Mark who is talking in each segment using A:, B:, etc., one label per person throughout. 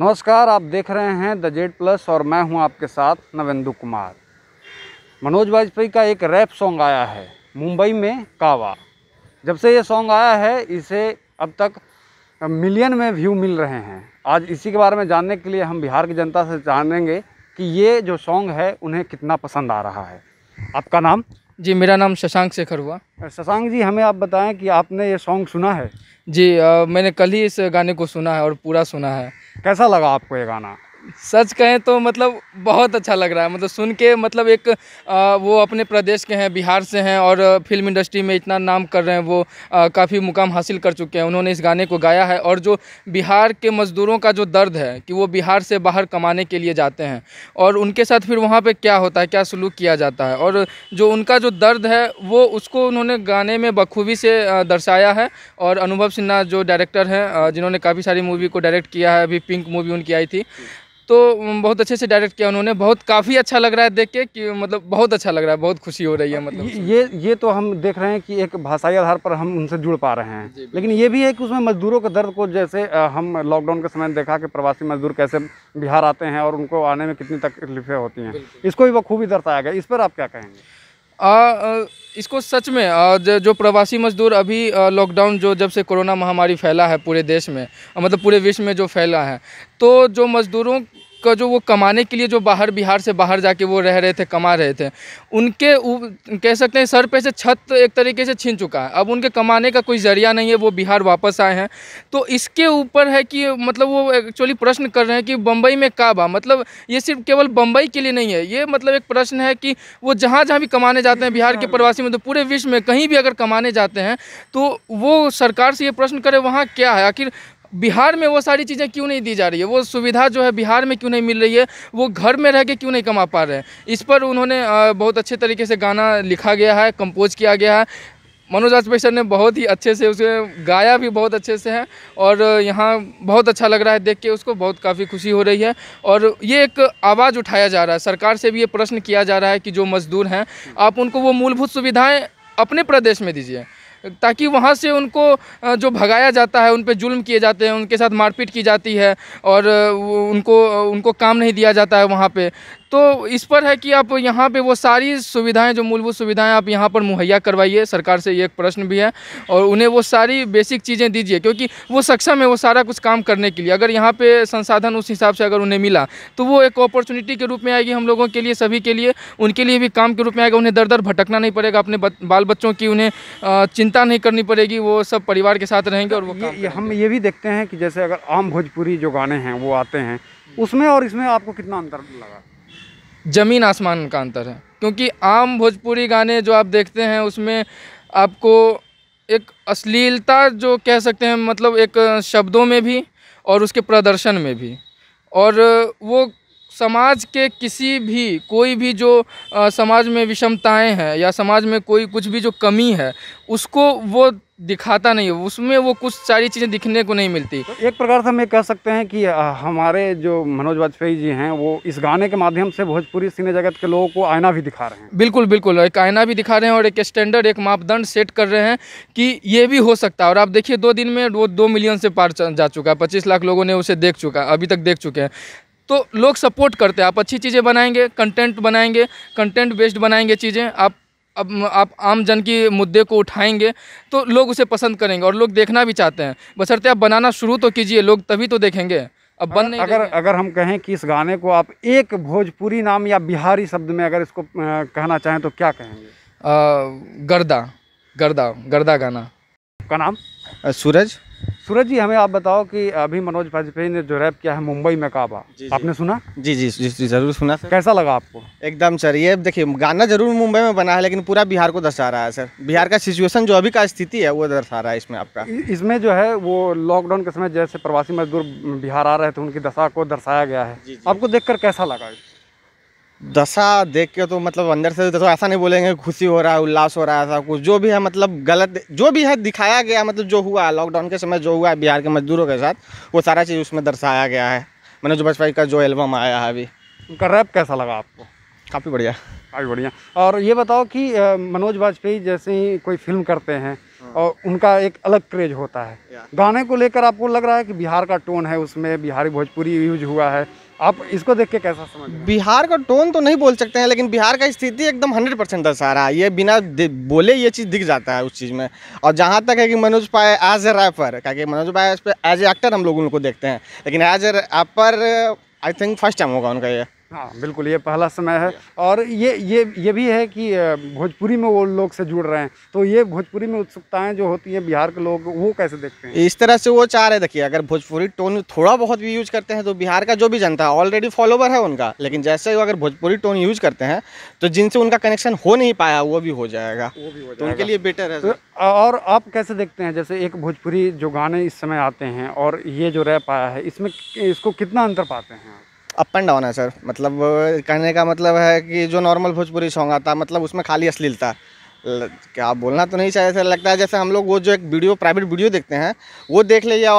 A: नमस्कार आप देख रहे हैं द जेड प्लस और मैं हूं आपके साथ नवेंदु कुमार मनोज वाजपेयी का एक रैप सॉन्ग आया है मुंबई में कावा जब से ये सॉन्ग आया है इसे अब तक मिलियन में व्यू मिल रहे हैं आज इसी के बारे में जानने के लिए हम बिहार की जनता से जानेंगे कि ये जो सॉन्ग है
B: उन्हें कितना पसंद आ रहा है आपका नाम जी मेरा नाम शशांक शेखर हुआ शशांक जी हमें आप बताएं कि आपने ये सॉन्ग सुना है जी मैंने कल ही इस गाने को सुना है और पूरा सुना है कैसा लगा आपको ये गाना सच कहें तो मतलब बहुत अच्छा लग रहा है मतलब सुन के मतलब एक आ, वो अपने प्रदेश के हैं बिहार से हैं और फिल्म इंडस्ट्री में इतना नाम कर रहे हैं वो काफ़ी मुकाम हासिल कर चुके हैं उन्होंने इस गाने को गाया है और जो बिहार के मज़दूरों का जो दर्द है कि वो बिहार से बाहर कमाने के लिए जाते हैं और उनके साथ फिर वहाँ पर क्या होता है क्या सलूक किया जाता है और जो उनका जो दर्द है वो उसको उन्होंने गाने में बखूबी से दर्शाया है और अनुभव सिन्हा जो डायरेक्टर हैं जिन्होंने काफ़ी सारी मूवी को डायरेक्ट किया है अभी पिंक मूवी उनकी आई थी तो बहुत अच्छे से डायरेक्ट किया उन्होंने बहुत काफ़ी अच्छा लग रहा है देख के कि मतलब बहुत अच्छा लग रहा है बहुत खुशी हो रही है मतलब ये ये तो हम देख रहे हैं कि एक
A: भाषाई आधार पर हम उनसे जुड़ पा रहे हैं लेकिन ये भी है कि उसमें मजदूरों के दर्द को जैसे हम लॉकडाउन के समय देखा कि प्रवासी मजदूर कैसे बिहार आते हैं और उनको आने में कितनी तकलीफें होती हैं इसको भी खूबी दर्शाया गया इस पर आप क्या कहेंगे
B: आ, इसको सच में जो प्रवासी मजदूर अभी लॉकडाउन जो जब से कोरोना महामारी फैला है पूरे देश में मतलब पूरे विश्व में जो फैला है तो जो मजदूरों का जो वो कमाने के लिए जो बाहर बिहार से बाहर जाके वो रह रहे थे कमा रहे थे उनके कह सकते हैं सर पे से छत एक तरीके से छीन चुका है अब उनके कमाने का कोई ज़रिया नहीं है वो बिहार वापस आए हैं तो इसके ऊपर है कि मतलब वो एक्चुअली प्रश्न कर रहे हैं कि बम्बई में बा मतलब ये सिर्फ केवल बम्बई के लिए नहीं है ये मतलब एक प्रश्न है कि वो जहाँ जहाँ भी कमाने जाते हैं बिहार के प्रवासी मतलब पूरे विश्व में कहीं भी अगर कमाने जाते हैं तो वो सरकार से ये प्रश्न करे वहाँ क्या है आखिर बिहार में वो सारी चीज़ें क्यों नहीं दी जा रही है वो सुविधा जो है बिहार में क्यों नहीं मिल रही है वो घर में रह के क्यों नहीं कमा पा रहे हैं इस पर उन्होंने बहुत अच्छे तरीके से गाना लिखा गया है कंपोज किया गया है मनोज वाजपेयी ने बहुत ही अच्छे से उसे गाया भी बहुत अच्छे से है और यहाँ बहुत अच्छा लग रहा है देख के उसको बहुत काफ़ी खुशी हो रही है और ये एक आवाज़ उठाया जा रहा है सरकार से भी ये प्रश्न किया जा रहा है कि जो मज़दूर हैं आप उनको वो मूलभूत सुविधाएँ अपने प्रदेश में दीजिए ताकि वहाँ से उनको जो भगाया जाता है उन पर जुल्म किए जाते हैं उनके साथ मारपीट की जाती है और उनको उनको काम नहीं दिया जाता है वहाँ पर तो इस पर है कि आप यहाँ पे वो सारी सुविधाएं जो मूलभूत सुविधाएं आप यहाँ पर मुहैया करवाइए सरकार से ये एक प्रश्न भी है और उन्हें वो सारी बेसिक चीज़ें दीजिए क्योंकि वो सक्षम है वो सारा कुछ काम करने के लिए अगर यहाँ पे संसाधन उस हिसाब से अगर उन्हें मिला तो वो एक अपॉर्चुनिटी के रूप में आएगी हम लोगों के लिए सभी के लिए उनके लिए भी काम के रूप में आएगा उन्हें दर दर भटकना नहीं पड़ेगा अपने बाल बच्चों की उन्हें चिंता नहीं करनी पड़ेगी वो सब परिवार के साथ रहेंगे और वो हम ये भी देखते हैं कि जैसे अगर आम भोजपुरी जो गाने हैं वो आते हैं उसमें और इसमें आपको कितना अंतर लगा ज़मीन आसमान का अंतर है क्योंकि आम भोजपुरी गाने जो आप देखते हैं उसमें आपको एक अश्लीलता जो कह सकते हैं मतलब एक शब्दों में भी और उसके प्रदर्शन में भी और वो समाज के किसी भी कोई भी जो आ, समाज में विषमताएं हैं या समाज में कोई कुछ भी जो कमी है उसको वो दिखाता नहीं है उसमें वो कुछ सारी चीज़ें दिखने को नहीं मिलती तो एक प्रकार से हम ये कह
A: सकते हैं कि हमारे जो मनोज वाजपेयी जी हैं वो इस गाने के माध्यम से भोजपुरी सिने जगत
B: के लोगों को आईना भी दिखा रहे हैं बिल्कुल बिल्कुल एक आईना भी दिखा रहे हैं और एक स्टैंडर्ड एक मापदंड सेट कर रहे हैं कि ये भी हो सकता है और आप देखिए दो दिन में वो दो मिलियन से पार जा चुका है पच्चीस लाख लोगों ने उसे देख चुका अभी तक देख चुके हैं तो लोग सपोर्ट करते हैं आप अच्छी चीज़ें बनाएंगे कंटेंट बनाएंगे कंटेंट बेस्ड बनाएंगे चीज़ें आप अब आप आम जन की मुद्दे को उठाएंगे तो लोग उसे पसंद करेंगे और लोग देखना भी चाहते हैं बसरते आप बनाना शुरू तो कीजिए लोग तभी तो देखेंगे अब बन नहीं अगर
A: अगर हम कहें कि इस गाने को आप एक भोजपुरी नाम या बिहारी शब्द में अगर इसको कहना चाहें तो क्या कहेंगे आ, गर्दा गर्दा गर्दा गाना का नाम सूरज सूरज जी हमें आप बताओ कि अभी मनोज वाजपेयी ने जो रैप किया है मुंबई में काबा
C: आपने सुना जी जी जी जरूर सुना सर कैसा लगा आपको एकदम सर ये देखिए गाना जरूर मुंबई में बना है लेकिन पूरा बिहार को दर्शा रहा है सर बिहार का सिचुएशन जो अभी का स्थिति है वो दर्शा रहा है इसमें आपका
A: इसमें जो है वो लॉकडाउन के समय जैसे प्रवासी मजदूर बिहार आ रहे थे उनकी दशा को दर्शाया गया है आपको देख कैसा लगा
C: दशा देख के तो मतलब अंदर से तो ऐसा नहीं बोलेंगे खुशी हो रहा है उल्लास हो रहा है ऐसा कुछ जो भी है मतलब गलत जो भी है दिखाया गया मतलब जो हुआ लॉकडाउन के समय जो हुआ है बिहार के मजदूरों के साथ वो सारा चीज़ उसमें दर्शाया गया है मनोज बाजपेयी का जो एल्बम आया है अभी उनका रैप कैसा लगा आपको
A: काफ़ी बढ़िया काफ़ी बढ़िया और ये बताओ कि मनोज वाजपेयी जैसे ही कोई फिल्म करते हैं हाँ। और उनका एक अलग क्रेज होता है गाने को लेकर आपको लग रहा है कि बिहार का टोन है उसमें बिहारी भोजपुरी यूज हुआ है आप इसको देख के कैसा समझ बिहार का टोन तो नहीं बोल सकते
C: हैं लेकिन बिहार का स्थिति एकदम हंड्रेड परसेंट दर्शा रहा है ये बिना बोले ये चीज़ दिख जाता है उस चीज़ में और जहाँ तक है कि मनोज पाए एज ए रैपर क्या कि मनोज पाए एज ए एक्टर हम लोग उनको देखते हैं
A: लेकिन as a rapper I think first time होगा उनका ये हाँ बिल्कुल ये पहला समय है और ये ये ये भी है कि भोजपुरी में वो लोग से जुड़ रहे हैं तो ये भोजपुरी में उत्सुकताएं जो होती हैं बिहार के लोग वो कैसे देखते हैं
C: इस तरह से वो चाह रहे देखिए अगर भोजपुरी टोन थोड़ा बहुत भी यूज करते हैं तो बिहार का जो भी जनता ऑलरेडी फॉलोवर है उनका लेकिन जैसे वो अगर भोजपुरी टोन यूज करते
A: हैं तो जिनसे उनका कनेक्शन हो नहीं पाया वो भी हो जाएगा
C: वो भी हो तो जाएगा उनके लिए बेटर है तो,
A: और आप कैसे देखते हैं जैसे एक भोजपुरी जो गाने इस समय आते हैं और ये जो रैप आया है इसमें इसको कितना अंतर पाते हैं आप
C: अप एंड डाउन है सर मतलब कहने का मतलब है कि जो नॉर्मल भोजपुरी सॉन्ग आता मतलब उसमें खाली अश्लीलता
A: क्या
C: बोलना तो नहीं चाहिए सर लगता है जैसे हम लोग वो जो एक वीडियो प्राइवेट वीडियो देखते हैं वो देख ले या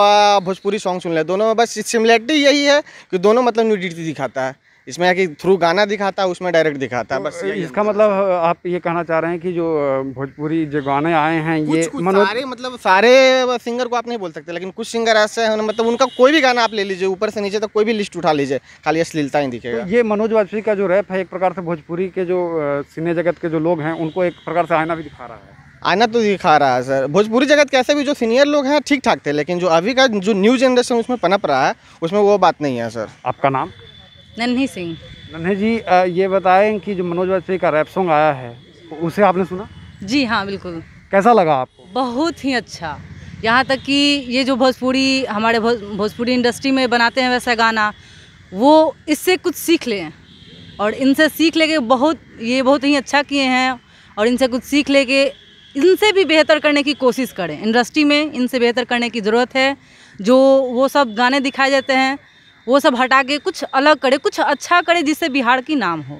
C: भोजपुरी सॉन्ग सुन ले दोनों में बस सिमिलरिटी यही है कि दोनों मतलब न्यूडिटी दिखाता है इसमें कि थ्रू गाना दिखाता तो, है उसमें डायरेक्ट
A: दिखाता है बस इसका मतलब आप ये कहना चाह रहे हैं कि जो भोजपुरी जो गाने आए हैं ये सारे मतलब
C: सारे सिंगर को आप नहीं बोल सकते लेकिन कुछ सिंगर
A: ऐसे हैं मतलब उनका कोई भी गाना आप
C: ले लीजिए ऊपर से नीचे तक तो कोई भी लिस्ट उठा लीजिए खाली अश्लीलता ही दिखेगा तो ये मनोज वाजपेयी का जो रैप है एक प्रकार से
A: भोजपुरी के जो सिने जगत के जो लोग हैं उनको एक प्रकार से आईना भी दिखा
C: रहा है आईना तो दिखा रहा है सर भोजपुरी जगत कैसे भी जो सीनियर लोग हैं ठीक ठाक थे लेकिन जो अभी का जो न्यू जनरेशन उसमें पनप रहा है
A: उसमें वो बात नहीं है सर आपका नाम नन्ही सिंह नन्ही जी ये बताएं कि जो मनोज वाजपेयी का रैप सॉन्ग आया है उसे आपने सुना
D: जी हाँ बिल्कुल
A: कैसा लगा आपको
D: बहुत ही अच्छा यहाँ तक कि ये जो भोजपुरी हमारे भोजपुरी इंडस्ट्री में बनाते हैं वैसा गाना वो इससे कुछ सीख लें और इनसे सीख लेके बहुत ये बहुत ही अच्छा किए हैं और इनसे कुछ सीख लेके इनसे भी बेहतर करने की कोशिश करें इंडस्ट्री में इनसे बेहतर करने की ज़रूरत है जो वो सब गाने दिखाए जाते हैं वो सब हटा के कुछ अलग करे कुछ अच्छा करे जिससे बिहार की नाम हो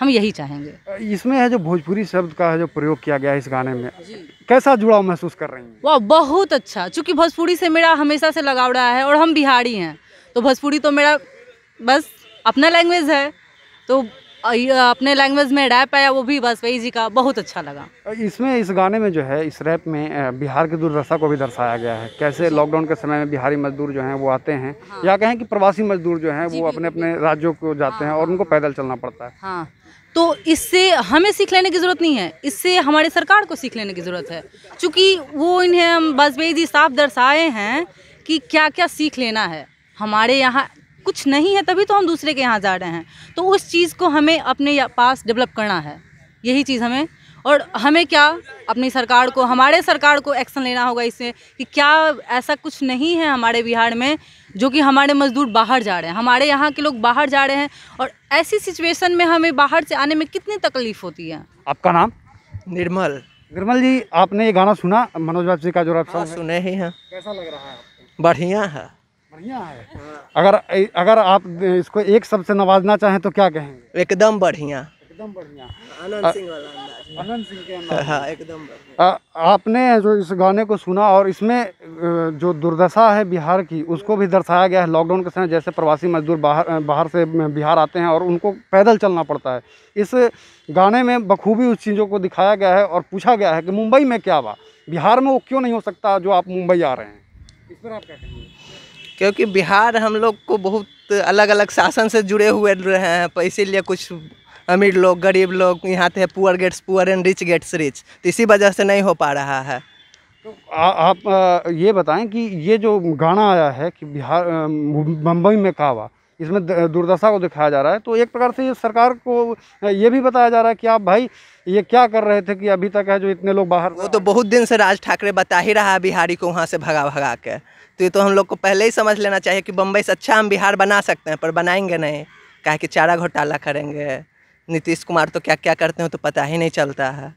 D: हम यही चाहेंगे
A: इसमें है जो भोजपुरी शब्द का है जो प्रयोग किया गया है इस गाने में कैसा जुड़ाव महसूस कर रही हैं
D: वाह बहुत अच्छा चूँकि भोजपुरी से मेरा हमेशा से लगाव रहा है और हम बिहारी हैं तो भोजपुरी तो मेरा बस अपना लैंग्वेज है तो अपने लैंग्वेज में रैप आया वो भी वाजपेयी जी का बहुत अच्छा लगा
A: इसमें इस गाने में जो है इस रैप में बिहार की दुर्दशा को भी दर्शाया गया है कैसे लॉकडाउन के समय में बिहारी मजदूर जो हैं वो आते हैं हाँ। या कहें कि प्रवासी मजदूर जो हैं वो अपने अपने राज्यों को जाते हैं हाँ, और हाँ, उनको हाँ। पैदल चलना पड़ता है
D: हाँ तो इससे हमें सीख लेने की ज़रूरत नहीं है इससे हमारे सरकार को सीख लेने की ज़रूरत है चूँकि वो इन्हें वाजपेयी जी साफ दर्शाए हैं कि क्या क्या सीख लेना है हमारे यहाँ कुछ नहीं है तभी तो हम दूसरे के यहाँ जा रहे हैं तो उस चीज़ को हमें अपने पास डेवलप करना है यही चीज़ हमें और हमें क्या अपनी सरकार को हमारे सरकार को एक्शन लेना होगा इससे कि क्या ऐसा कुछ नहीं है हमारे बिहार में जो कि हमारे मज़दूर बाहर जा रहे हैं हमारे यहाँ के लोग बाहर जा रहे हैं और ऐसी सिचुएशन में हमें बाहर से आने में कितनी तकलीफ़ होती है
A: आपका नाम निर्मल निर्मल जी आपने ये गाना सुना मनोज बाजी का जो आप हाँ, सुने ही हैं
D: कैसा लग रहा है
A: बढ़िया है बढ़िया है हाँ। अगर अगर आप इसको एक शब्द से नवाजना चाहें तो क्या कहेंगे एकदम बढ़िया
E: एकदम बढ़िया सिंह वाला सिंह के हाँ एकदम
A: आपने जो इस गाने को सुना और इसमें जो दुर्दशा है बिहार की उसको भी दर्शाया गया है लॉकडाउन के समय जैसे प्रवासी मजदूर बाहर बाहर से बिहार आते हैं और उनको पैदल चलना पड़ता है इस गाने में बखूबी उस चीज़ों को दिखाया गया है और पूछा गया है कि मुंबई में क्या हुआ बिहार
E: में वो क्यों नहीं हो सकता जो आप मुंबई आ रहे हैं
A: इस पर आप क्या कहेंगे
E: क्योंकि बिहार हम लोग को बहुत अलग अलग शासन से जुड़े हुए रहे हैं तो इसीलिए कुछ अमीर लोग गरीब लोग यहाँ थे poor gets poor and rich gets rich तो इसी वजह से नहीं हो पा रहा है
A: तो आ, आप आ, ये बताएं कि ये जो गाना आया है कि बिहार मुंबई में कावा इसमें दुर्दशा को दिखाया जा रहा है तो एक प्रकार से ये सरकार को ये
E: भी बताया जा रहा है कि आप भाई ये क्या कर रहे थे कि अभी तक है जो इतने लोग बाहर वो तो बहुत दिन से राज ठाकरे बता ही रहा है बिहारी को वहाँ से भगा भगा के तो ये तो हम लोग को पहले ही समझ लेना चाहिए कि बम्बई से अच्छा हम बिहार बना सकते हैं पर बनाएंगे नहीं कहे कि चारा घोटाला करेंगे नीतीश कुमार तो क्या क्या करते हैं तो पता ही नहीं चलता है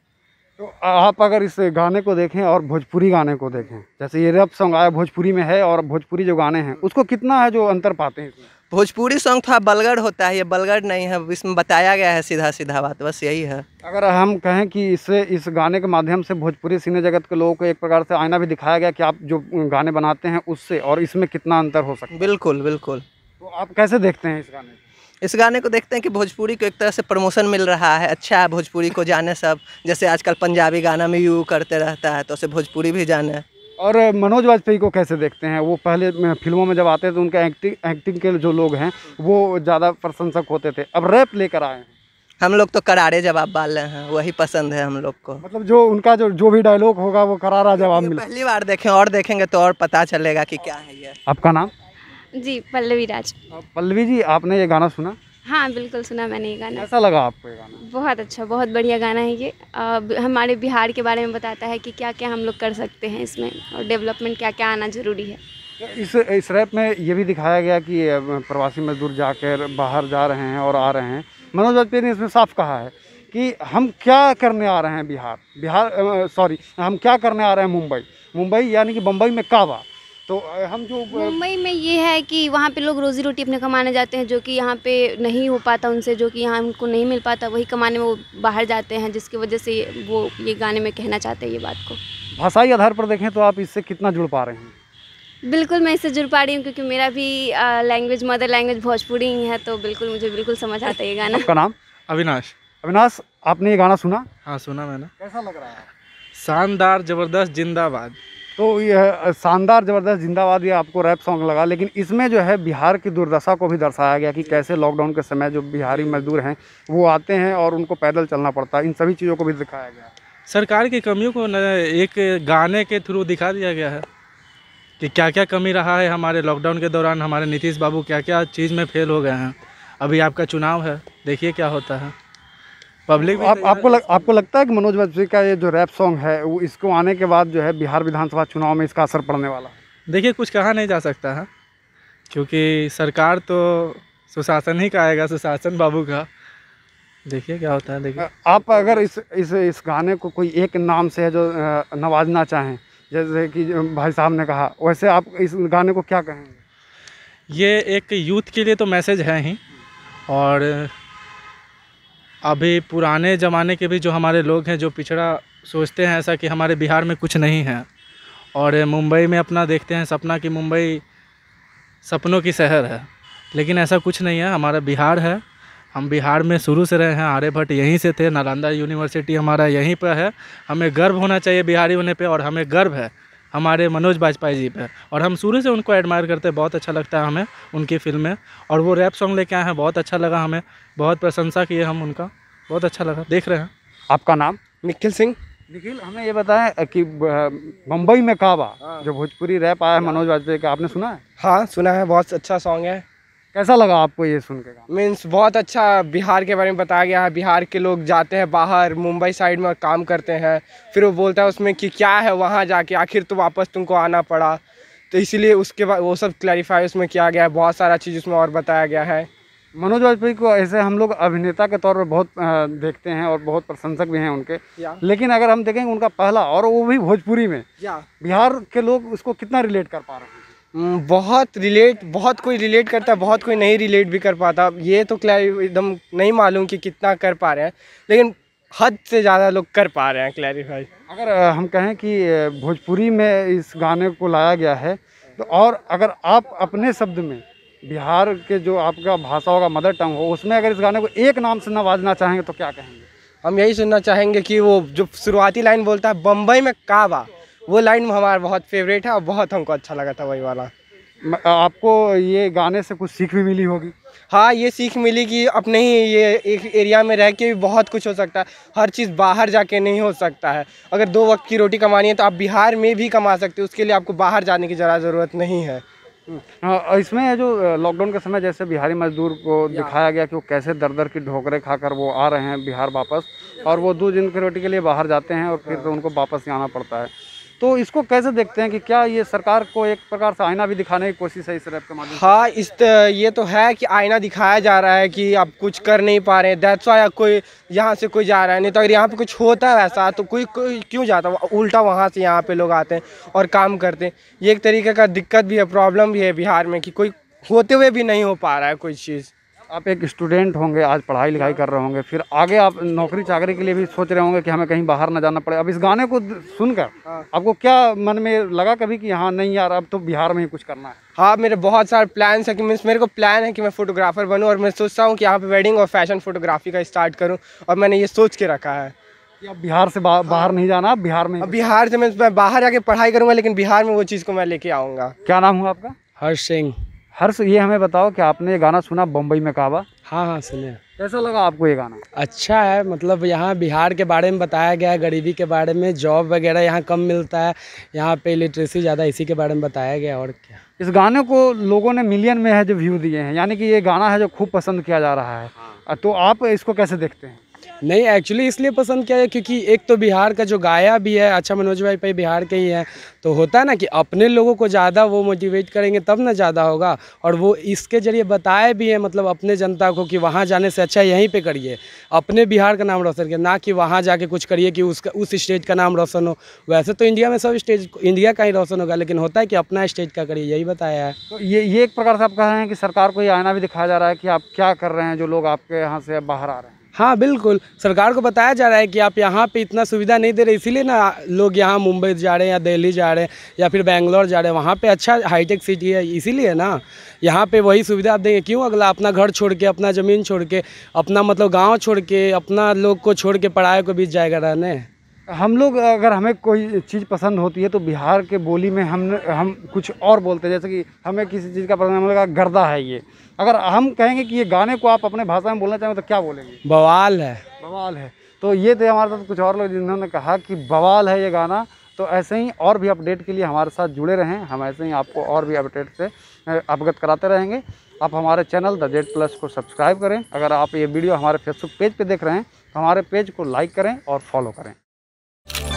A: तो आप
E: अगर इस गाने
A: को देखें और भोजपुरी गाने को देखें जैसे ये रब सॉन्ग आया भोजपुरी में है और भोजपुरी जो गाने हैं उसको कितना है जो
E: अंतर पाते हैं भोजपुरी सॉन्ग थोड़ा बलगढ़ होता है ये बलगढ़ नहीं है इसमें बताया गया है सीधा सीधा बात बस यही है अगर हम कहें कि इससे इस गाने के माध्यम से भोजपुरी सिने जगत के लोगों को
A: एक प्रकार से आईना भी दिखाया गया कि आप जो गाने बनाते हैं उससे और इसमें कितना अंतर हो सकता है बिल्कुल बिल्कुल तो आप कैसे देखते हैं इस गाने को
E: इस गाने को देखते हैं कि भोजपुरी को एक तरह से प्रमोशन मिल रहा है अच्छा है भोजपुरी को जाने सब जैसे आजकल पंजाबी गाना में यू करते रहता है तो उसे भोजपुरी भी जाने
A: और मनोज वाजपेयी को कैसे देखते हैं वो पहले फिल्मों में जब आते थे तो उनके एक्टिंग
E: एक्टिंग के जो लोग हैं वो ज़्यादा प्रशंसक होते थे अब रैप लेकर आए हैं हम लोग तो करारे जवाब वाले हैं वही पसंद है हम लोग को मतलब जो उनका जो जो भी डायलॉग होगा वो करारा जवाब मिले पहली बार देखें और देखेंगे तो और पता चलेगा कि क्या है ये आपका नाम जी
A: पल्लवी राज
E: पल्लवी जी आपने ये गाना सुना
A: हाँ बिल्कुल सुना मैंने ये गाना कैसा लगा आपको ये गाना बहुत अच्छा बहुत बढ़िया गाना है ये आ, हमारे बिहार के बारे में बताता है कि क्या क्या हम लोग कर सकते हैं इसमें और डेवलपमेंट क्या क्या आना ज़रूरी है तो इस इस रैप में ये भी दिखाया गया कि प्रवासी मजदूर जाकर बाहर जा रहे हैं और आ रहे हैं मनोज वाजपेयी ने इसमें साफ कहा है कि हम क्या करने आ रहे हैं बिहार बिहार सॉरी हम क्या करने आ रहे हैं मुंबई मुंबई यानी कि बम्बई में काबा तो हम जो मुंबई में ये है कि वहाँ पे लोग रोज़ी रोटी अपने कमाने जाते हैं जो कि यहाँ पे नहीं हो पाता उनसे जो कि यहाँ उनको नहीं मिल पाता वही कमाने में वो बाहर जाते हैं जिसकी वजह से वो ये गाने में कहना चाहते हैं ये बात को भाषाई आधार पर देखें तो आप इससे कितना जुड़ पा रहे हैं बिल्कुल मैं इससे जुड़ पा रही हूँ क्योंकि मेरा भी लैंग्वेज मदर लैंग्वेज भोजपुरी ही है तो बिल्कुल मुझे बिल्कुल समझ आता है ये गाना आपका
F: नाम अविनाश अविनाश आपने ये गाना सुना हाँ सुना मैंने कैसा लग रहा है शानदार ज़बरदस्त जिंदाबाद
A: तो यह शानदार ज़बरदस्त जिंदाबाद ये आपको रैप सॉन्ग लगा लेकिन इसमें जो है बिहार की दुर्दशा को भी दर्शाया गया कि कैसे लॉकडाउन के समय जो बिहारी मजदूर हैं वो आते हैं और उनको पैदल चलना पड़ता है इन सभी चीज़ों को भी दिखाया गया
F: सरकार की कमियों को एक गाने के थ्रू दिखा दिया गया है कि क्या क्या कमी रहा है हमारे लॉकडाउन के दौरान हमारे नीतीश बाबू क्या क्या चीज़ में फेल हो गए हैं अभी आपका चुनाव है देखिए क्या होता है पब्लिक तो आप आपको
A: लग, आपको लगता है कि मनोज वाजपेयी का ये जो रैप सॉन्ग है वो इसको आने के बाद जो है
F: बिहार विधानसभा चुनाव में इसका असर पड़ने वाला देखिए कुछ कहा नहीं जा सकता है हाँ। क्योंकि सरकार तो सुशासन ही का आएगा सुशासन बाबू का देखिए क्या होता है देखिए
A: आप अगर इस इस इस गाने को कोई एक नाम से है जो नवाजना चाहें जैसे कि भाई साहब ने कहा वैसे आप इस गाने को क्या कहेंगे
F: ये एक यूथ के लिए तो मैसेज है ही और अभी पुराने ज़माने के भी जो हमारे लोग हैं जो पिछड़ा सोचते हैं ऐसा कि हमारे बिहार में कुछ नहीं है और मुंबई में अपना देखते हैं सपना कि मुंबई सपनों की शहर है लेकिन ऐसा कुछ नहीं है हमारा बिहार है हम बिहार में शुरू से रहे हैं आर्य भट्ट यहीं से थे नालंदा यूनिवर्सिटी हमारा यहीं पर है हमें गर्व होना चाहिए बिहारी होने पे और हमें गर्व है हमारे मनोज वाजपेयी जी पे और हम शुरू से उनको एडमायर करते हैं बहुत अच्छा लगता है हमें उनकी फिल्में और वो रैप सॉन्ग लेके आए हैं बहुत अच्छा लगा हमें बहुत प्रशंसा किए हम उनका बहुत अच्छा लगा देख रहे हैं आपका नाम निखिल सिंह
A: निखिल हमें ये बताएं कि मुंबई में कहा जो भोजपुरी रैप आया है हाँ। मनोज वाजपेयी का आपने सुना है हाँ सुना है बहुत अच्छा सॉन्ग है कैसा लगा आपको ये सुन के मीन्स बहुत अच्छा बिहार के बारे में बताया गया है बिहार
G: के लोग जाते हैं बाहर मुंबई साइड में काम करते हैं फिर वो बोलता है उसमें कि क्या है वहाँ जाके आखिर तो वापस तुमको आना पड़ा तो इसीलिए उसके बाद वो सब क्लैरिफाई उसमें किया गया है बहुत
A: सारा चीज़ उसमें और बताया गया है मनोज वाजपेयी को ऐसे हम लोग अभिनेता के तौर पर बहुत देखते हैं और बहुत प्रशंसक भी हैं उनके लेकिन अगर हम देखेंगे उनका पहला और वो भी भोजपुरी में बिहार के लोग उसको कितना रिलेट कर पा रहे हैं हम्म, बहुत रिलेट बहुत कोई
G: रिलेट करता है बहुत कोई नहीं रिलेट भी कर पाता ये तो क्लैरि एकदम नहीं मालूम कि कितना कर पा रहे हैं लेकिन हद से ज़्यादा लोग कर पा रहे हैं क्लैरिफाई
A: अगर हम कहें कि भोजपुरी में इस गाने को लाया गया है तो और अगर आप अपने शब्द में बिहार के जो आपका भाषा होगा मदर टंग हो उसमें अगर इस गाने को एक नाम से नवाजना चाहेंगे तो क्या कहेंगे हम यही सुनना चाहेंगे कि वो जो शुरुआती लाइन बोलता है बम्बई में काबा
G: वो लाइन हमारा बहुत फेवरेट है और बहुत हमको अच्छा लगा था वही वाला आपको ये गाने से कुछ सीख भी मिली होगी हाँ ये सीख मिली कि अपने ही ये एक एरिया में रह के भी बहुत कुछ हो सकता है हर चीज़ बाहर जाके नहीं हो सकता है अगर दो वक्त की रोटी कमानी है तो आप बिहार में भी कमा सकते हो उसके लिए आपको बाहर जाने की ज़रा ज़रूरत नहीं है
A: हम्म। इसमें जो लॉकडाउन के समय जैसे बिहारी मजदूर को दिखाया गया कि वो कैसे दर दर की ढोकरे खाकर वो आ रहे हैं बिहार वापस और वो दो दिन की रोटी के लिए बाहर जाते हैं और फिर तो उनको वापस आना पड़ता है तो इसको कैसे देखते हैं कि क्या ये सरकार को एक प्रकार से आईना भी दिखाने की कोशिश है इस रैप के माध्यम हाँ
G: इस ये तो है कि आईना दिखाया जा रहा है कि आप कुछ कर नहीं पा रहे हैं दैट्स या कोई यहाँ से कोई जा रहा है नहीं तो अगर यहाँ पे कुछ होता है वैसा तो कोई, कोई क्यों जाता उल्टा वहाँ से यहाँ पर लोग आते हैं और काम करते हैं ये एक तरीके का दिक्कत भी है प्रॉब्लम भी है बिहार में कि कोई होते
A: हुए भी नहीं हो पा रहा है कोई चीज़ आप एक स्टूडेंट होंगे आज पढ़ाई लिखाई कर रहे होंगे फिर आगे आप नौकरी चाकरी के लिए भी सोच रहे होंगे कि हमें कहीं बाहर ना जाना पड़े अब इस गाने को सुनकर हाँ। आपको क्या मन में लगा कभी कि हाँ नहीं यार अब तो बिहार में ही कुछ करना है हाँ मेरे बहुत सारे प्लान है कि
G: मीन्स मेरे को प्लान है कि मैं फोटोग्राफर बनूँ और मैं सोचता हूँ कि यहाँ पर वेडिंग और फैशन फोटोग्राफी का स्टार्ट करूँ और मैंने ये सोच के रखा है
A: कि अब बिहार से बा, हाँ। बाहर नहीं जाना आप बिहार में बिहार से मैं बाहर
G: जाके पढ़ाई करूंगा लेकिन बिहार में वो चीज़ को मैं लेके आऊँगा
A: क्या नाम हुआ आपका हर्ष सिंह हर्ष ये हमें बताओ कि आपने ये गाना सुना बम्बई में कहा हाँ हाँ सुने कैसा लगा आपको ये गाना अच्छा
G: है मतलब यहाँ बिहार के बारे में बताया गया है गरीबी के बारे में जॉब वगैरह यहाँ कम मिलता है
A: यहाँ पे लिटरेसी ज़्यादा इसी के बारे में बताया गया और क्या इस गाने को लोगों ने मिलियन में है जो व्यू दिए हैं यानी कि ये गाना है जो खूब पसंद किया जा रहा है हाँ। तो आप इसको कैसे देखते हैं
G: नहीं एक्चुअली इसलिए पसंद किया है क्योंकि एक तो बिहार का जो गाया भी है अच्छा मनोज भाई भाई बिहार के ही है तो होता है ना कि अपने लोगों को ज़्यादा वो मोटिवेट करेंगे तब ना ज़्यादा होगा और वो इसके ज़रिए बताए भी हैं मतलब अपने जनता को कि वहाँ जाने से अच्छा यहीं पर करिए अपने बिहार का नाम रोशन करिए ना कि वहाँ जाके कुछ करिए कि उसका उस स्टेट का नाम रोशन हो वैसे तो इंडिया में सब स्टेज इंडिया का ही रोशन होगा लेकिन होता है कि अपना स्टेट का करिए यही बताया है तो ये ये एक प्रकार से आप कह रहे हैं
A: कि सरकार को ये आना भी दिखाया जा रहा है कि आप क्या कर रहे हैं जो लोग आपके यहाँ से बाहर आ रहे हैं
G: हाँ बिल्कुल सरकार को बताया जा रहा है कि आप यहाँ पे इतना सुविधा नहीं दे रहे इसीलिए ना लोग यहाँ मुंबई जा रहे हैं या दिल्ली जा रहे हैं या फिर बैंगलोर जा रहे हैं वहाँ पे अच्छा हाईटेक सिटी है इसीलिए ना यहाँ पे वही सुविधा आप देंगे क्यों अगला अपना घर छोड़ के अपना ज़मीन छोड़ के अपना मतलब गाँव छोड़ के अपना लोग को छोड़ के पढ़ाई को बीच जाएगा रहने
A: हम लोग अगर हमें कोई चीज़ पसंद होती है तो बिहार के बोली में हम हम कुछ और बोलते हैं जैसे कि हमें किसी चीज़ का पसंद हम गर्दा है ये अगर हम कहेंगे कि ये गाने को आप अपने भाषा में बोलना चाहें तो क्या बोलेंगे
G: बवाल है
F: बवाल
A: है तो ये थे हमारे साथ कुछ और लोग जिन्होंने कहा कि बवाल है ये गाना तो ऐसे ही और भी अपडेट के लिए हमारे साथ जुड़े रहें हम ऐसे ही आपको और भी अपडेट से अवगत कराते रहेंगे आप हमारे चैनल द जेड प्लस को सब्सक्राइब करें अगर आप ये वीडियो हमारे फेसबुक पेज पे देख रहे हैं तो हमारे पेज को लाइक करें और फॉलो करें you